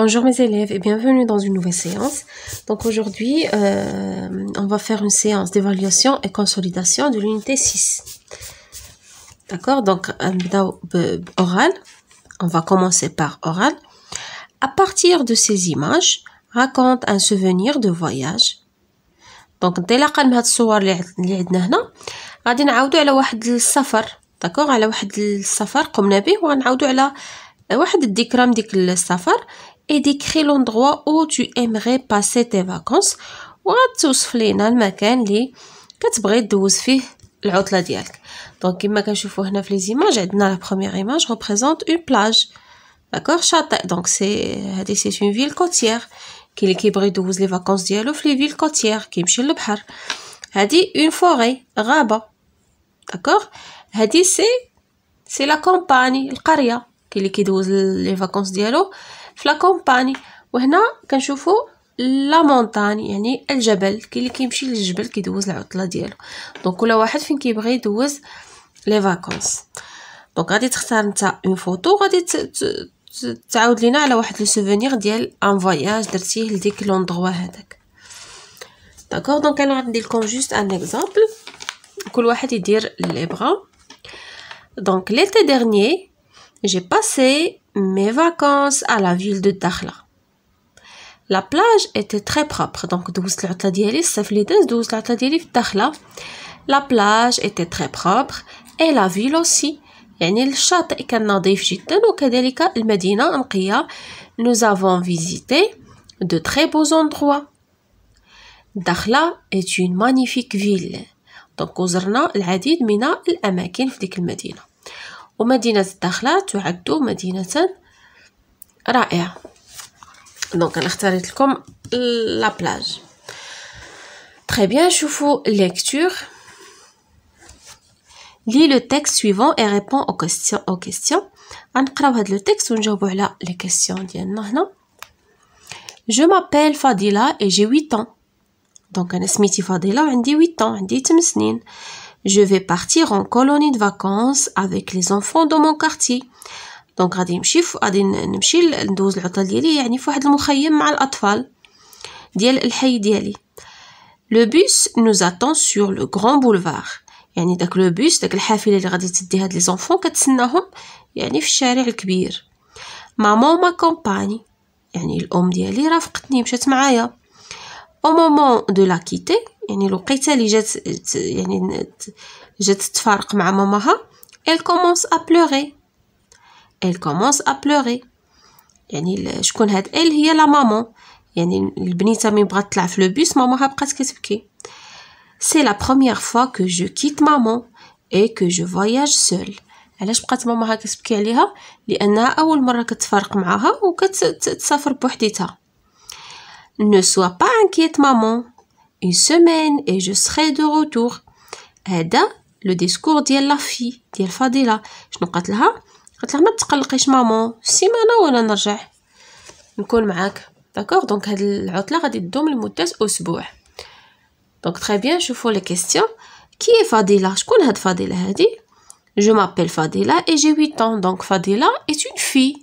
Bonjour mes élèves et bienvenue dans une nouvelle séance. Donc aujourd'hui, euh, on va faire une séance d'évaluation et consolidation de l'unité 6. D'accord Donc, oral. On va commencer par oral. À partir de ces images, raconte un souvenir de voyage. Donc, dès la de هنا على واحد السفر D'accord, على واحد السفر قمنا به على واحد ديك السفر et décrit l'endroit où tu aimerais passer tes vacances. What'sos Fléna McKinley, quatre bri d'ouze, fait l'Atlantique. Donc McKinley fournit les images. Dans la première image, représente une plage, d'accord? Château donc c'est, une ville côtière. Quel est quatre bri les vacances d'hier? La ville côtière, qui est Michel Lebrard. Ah dis une forêt, rabat, d'accord? Ah dis c'est, c'est la campagne, le quartier, quels est quatre bri les vacances d'hier? في لا كومباني وهنا كنشوفوا لا مونطاني يعني الجبل كاين اللي كيمشي للجبل كيدوز العطله ديالو دونك كل واحد فين كيبغي يدوز لي فاكونس دونك غادي تختار نتا اون فوتو غادي تعاود لينا على واحد لو سوفونير ديال ان فواياج درتيه لديك لوندغوا هذاك داكور دونك انا غندير لكم جوست ان اكزامبل كل واحد يدير لي بغا دونك ليتي ديرنيي j'ai passé mes vacances à la ville de Dakhla. La plage était très propre, donc la plage était très propre et la ville aussi. Nous avons visité de très beaux endroits. Dakhla est une magnifique ville. Donc, nous avons visité de très beaux endroits. ومدينة الداخلة تعد مدينة رائعة دونك انا اختاريت لكم لا بلاج تري بيان نشوفوا ليكتور لي لو تيكست سويفون اي ريبون او كويستيون او كويستيون غنقراو هاد لو تيكست ونجاوبو على لي كويستيون ديالنا هنا جو مابيل فاديلا اي جي 8 ans. دونك أنا سميتي فاديلا وعندي 8 ans, عندي 8 سنين. je vais partir en colonie de vacances avec les enfants de mon quartier دونك غادي نمشي غادي نمشي ندوز العطله ديالي يعني في واحد المخيم مع الاطفال ديال الحي ديالي لو بوس نوز اتون سور لو غران بولفار يعني داك لو بوس داك الحافله اللي غادي تدي هاد لي زونفون كتسناهم يعني في الشارع الكبير مامون ما كومباني يعني الام ديالي رافقتني مشات معايا au moment de la quitter يعني الوقيته اللي جات يعني جات تفارق مع ماماها elle commence à pleurer elle commence à pleurer يعني شكون هاد elle هي لا مامون يعني البنيته من بغات تطلع في لو بوس ماماها بقات كتبكي c'est la première fois que je quitte maman et que je voyage سول علاش بقات ماماها كتبكي عليها لانها اول مره كتفارق معاها وكتسافر بوحديتها Ne sois pas inquiète, maman. Une semaine et je serai de retour. Ada, le discours dit la fille, dit fadila. Je ne pas maman. on a Je suis D'accord Donc, va le monde au Donc, très bien, je fais les questions. Qui est Fadila Je connais Fadila. Je m'appelle Fadila et j'ai 8 ans. Donc, Fadila est une fille.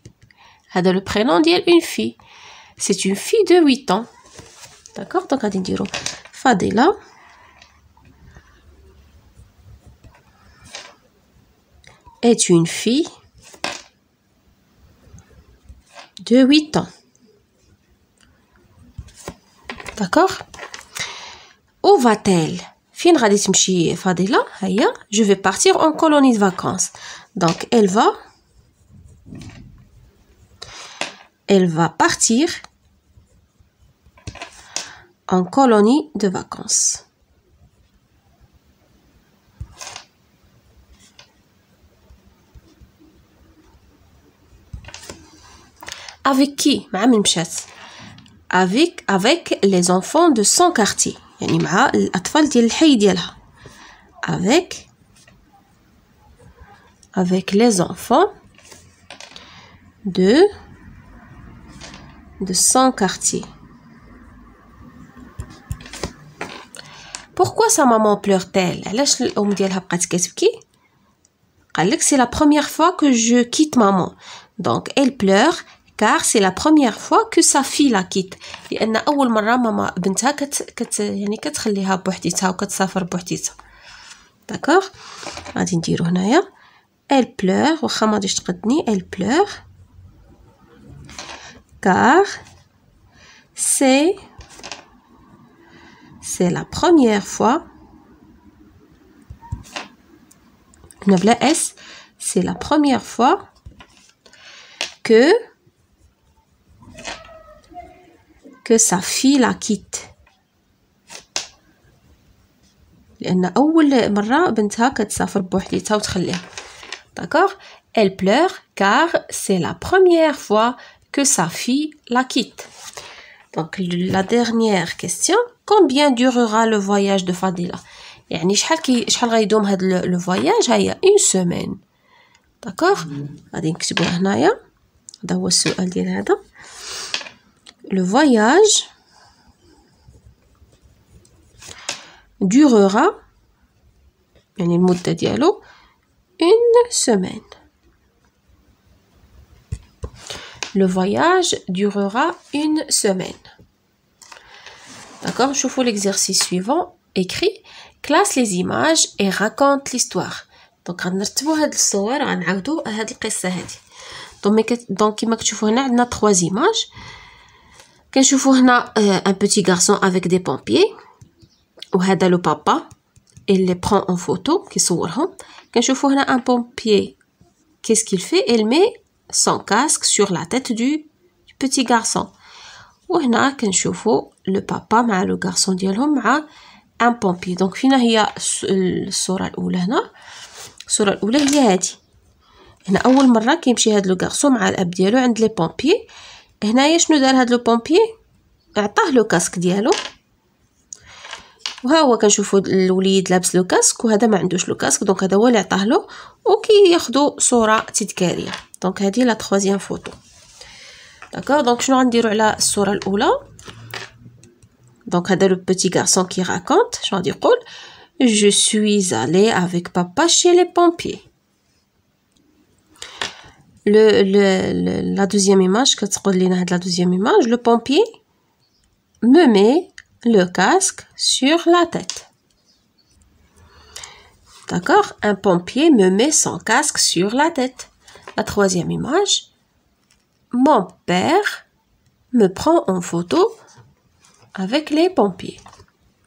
Elle le prénom une fille. C'est une fille de 8 ans. D'accord Donc, on Fadela. est une fille de 8 ans. D'accord Où va-t-elle Fin Fadela, hein? je vais partir en colonie de vacances. Donc, elle va Elle va partir en colonie de vacances. Avec qui Avec, avec les enfants de son quartier. Avec, avec les enfants de de son quartier. Pourquoi sa maman pleure-t-elle علاش الام ديالها بقات كتبكي قالك c'est la première fois que je quitte maman donc elle pleure car c'est la première fois que sa fille la quitte لان اول مره ماما بنتها كت, كت يعني كتخليها بوحديتها وكتسافر بوحديتها داكوغ غادي نديرو هنايا elle pleure واخا ما غاديش تقدني elle pleure car c'est c'est la première fois la S c'est la première fois que que sa fille la quitte لأن أول مرة بنتها كتسافر بوحديتها elle pleure car c'est la première fois que sa fille la quitte. Donc la dernière question, combien durera le voyage de Fadila يعني شحال كي شحال غيدوم هاد لو فواياج هي اون سومين داكوغ غادي نكتبوه هنايا هذا هو السؤال ديال هذا لو فواياج durera يعني المدة ديالو اون semaine Le voyage durera une semaine. D'accord Je vous l'exercice suivant. Écris, classe les images et raconte l'histoire. Donc, on va faire photo et on va faire Donc, comme vous voyez, on a trois images. Quand je vois un petit garçon avec des pompiers, ou le papa, il les prend en photo, qui Quand je vois un pompier, qu'est-ce qu'il fait Il met son casque sur la tête du petit garçon وهنا كنشوفوا لو بابا مع لو غارسون ديالهم مع ان بومبي دونك فينا هي الصوره الاولى هنا الصوره الاولى هي هذه هنا اول مره كيمشي هاد لو غارسون مع الاب ديالو عند لي بومبي هنايا شنو دار هاد لو بومبي عطاه لو كاسك ديالو وها هو كنشوفوا الوليد لابس لو كاسك وهذا ما عندوش لو كاسك دونك هذا هو اللي عطاه له وكياخذوا صوره تذكاريه دونك هذه لا ترويزيام فوتو داكور دونك شنو غنديروا على الصوره الاولى دونك هذا لو بوتي غارسون كي راكونت شنو غادي يقول جو سوي زالي افيك بابا شي لي بومبي le, le, le, la deuxième image كتقول لنا هاد la deuxième image le pompier me met le casque sur la tête. D'accord Un pompier me met son casque sur la tête. La troisième image. Mon père me prend en photo avec les pompiers.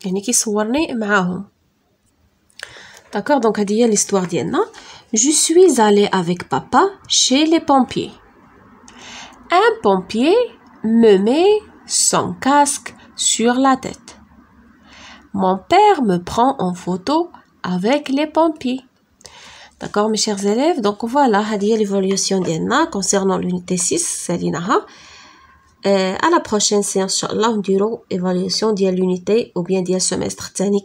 يعني كيصورني معاهم. D'accord Donc y a l'histoire d'Yenna. Hein? Je suis allée avec papa chez les pompiers. Un pompier me met son casque sur la tête. Mon père me prend en photo avec les pompiers. D'accord, mes chers élèves Donc voilà, c'est l'évolution concernant l'unité 6, Salinaha. Euh, à la prochaine séance, Inch'Allah, on dira évaluation de l'unité ou bien du semestre, Tani